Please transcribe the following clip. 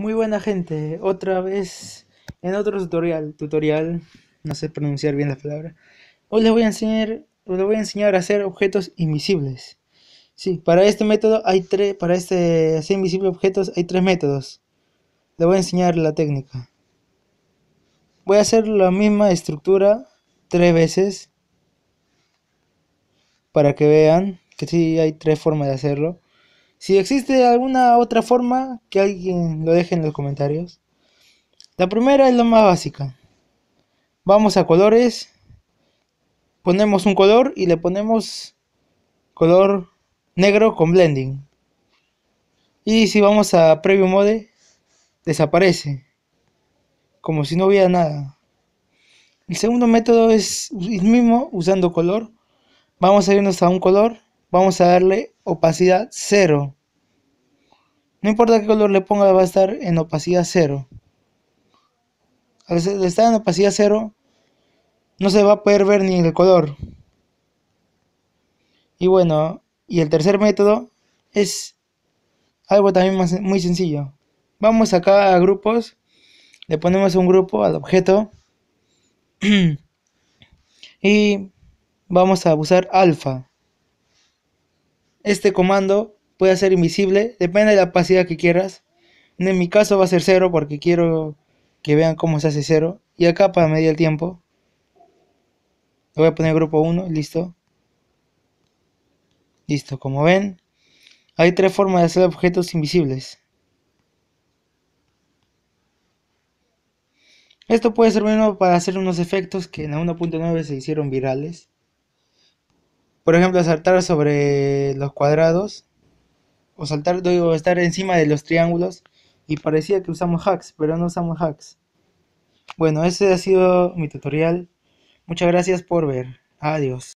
Muy buena gente, otra vez en otro tutorial, tutorial, no sé pronunciar bien la palabra Hoy les voy a enseñar, les voy a enseñar a hacer objetos invisibles. Sí, para este método hay tres, para este hacer invisible objetos hay tres métodos. Les voy a enseñar la técnica. Voy a hacer la misma estructura tres veces para que vean que sí hay tres formas de hacerlo. Si existe alguna otra forma, que alguien lo deje en los comentarios. La primera es la más básica. Vamos a colores. Ponemos un color y le ponemos color negro con blending. Y si vamos a preview mode, desaparece. Como si no hubiera nada. El segundo método es el mismo, usando color. Vamos a irnos a un color. Vamos a darle opacidad 0. No importa qué color le ponga, va a estar en opacidad 0. Al estar en opacidad 0, no se va a poder ver ni el color. Y bueno, y el tercer método es algo también muy sencillo. Vamos acá a grupos, le ponemos un grupo al objeto y vamos a usar alfa. Este comando puede ser invisible, depende de la capacidad que quieras. En mi caso va a ser cero porque quiero que vean cómo se hace cero. Y acá para medir el tiempo. Le voy a poner grupo 1, listo. Listo, como ven, hay tres formas de hacer objetos invisibles. Esto puede bueno para hacer unos efectos que en la 1.9 se hicieron virales. Por ejemplo, saltar sobre los cuadrados o saltar, debo estar encima de los triángulos y parecía que usamos hacks, pero no usamos hacks. Bueno, ese ha sido mi tutorial. Muchas gracias por ver. Adiós.